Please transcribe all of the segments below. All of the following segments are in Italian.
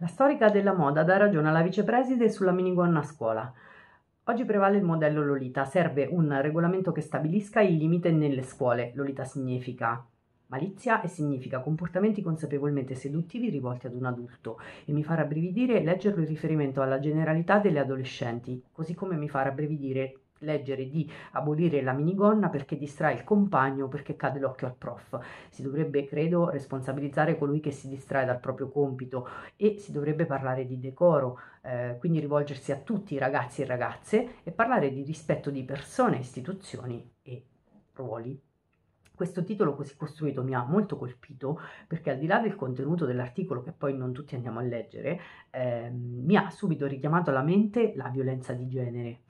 La storica della moda dà ragione alla vicepreside sulla minigonna a scuola. Oggi prevale il modello Lolita, serve un regolamento che stabilisca il limite nelle scuole. Lolita significa malizia e significa comportamenti consapevolmente seduttivi rivolti ad un adulto e mi fa rabbrividire leggerlo in riferimento alla generalità delle adolescenti, così come mi fa rabbrividire leggere di abolire la minigonna perché distrae il compagno o perché cade l'occhio al prof. Si dovrebbe, credo, responsabilizzare colui che si distrae dal proprio compito e si dovrebbe parlare di decoro, eh, quindi rivolgersi a tutti i ragazzi e ragazze e parlare di rispetto di persone, istituzioni e ruoli. Questo titolo così costruito mi ha molto colpito perché al di là del contenuto dell'articolo che poi non tutti andiamo a leggere, eh, mi ha subito richiamato alla mente la violenza di genere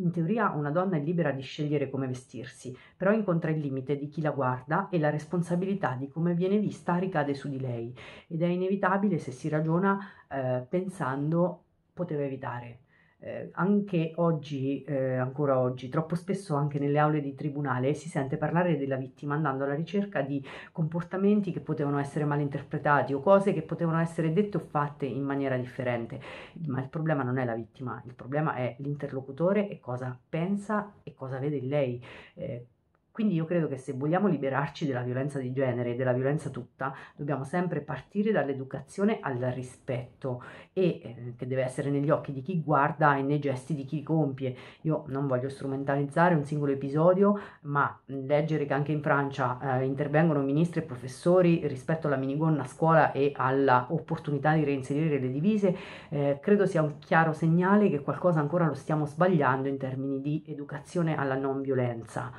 in teoria una donna è libera di scegliere come vestirsi, però incontra il limite di chi la guarda e la responsabilità di come viene vista ricade su di lei ed è inevitabile se si ragiona eh, pensando poteva evitare eh, anche oggi, eh, ancora oggi, troppo spesso anche nelle aule di tribunale si sente parlare della vittima andando alla ricerca di comportamenti che potevano essere mal interpretati o cose che potevano essere dette o fatte in maniera differente, ma il problema non è la vittima, il problema è l'interlocutore e cosa pensa e cosa vede in lei. Eh, quindi io credo che se vogliamo liberarci della violenza di genere e della violenza tutta, dobbiamo sempre partire dall'educazione al rispetto e eh, che deve essere negli occhi di chi guarda e nei gesti di chi compie. Io non voglio strumentalizzare un singolo episodio, ma leggere che anche in Francia eh, intervengono ministri e professori rispetto alla minigonna a scuola e all'opportunità di reinserire le divise, eh, credo sia un chiaro segnale che qualcosa ancora lo stiamo sbagliando in termini di educazione alla non violenza.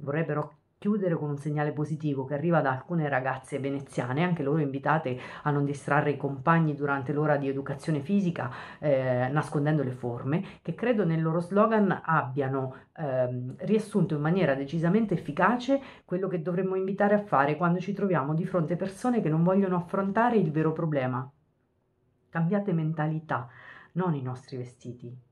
Vorrei però chiudere con un segnale positivo che arriva da alcune ragazze veneziane, anche loro invitate a non distrarre i compagni durante l'ora di educazione fisica eh, nascondendo le forme, che credo nel loro slogan abbiano ehm, riassunto in maniera decisamente efficace quello che dovremmo invitare a fare quando ci troviamo di fronte persone che non vogliono affrontare il vero problema. Cambiate mentalità, non i nostri vestiti.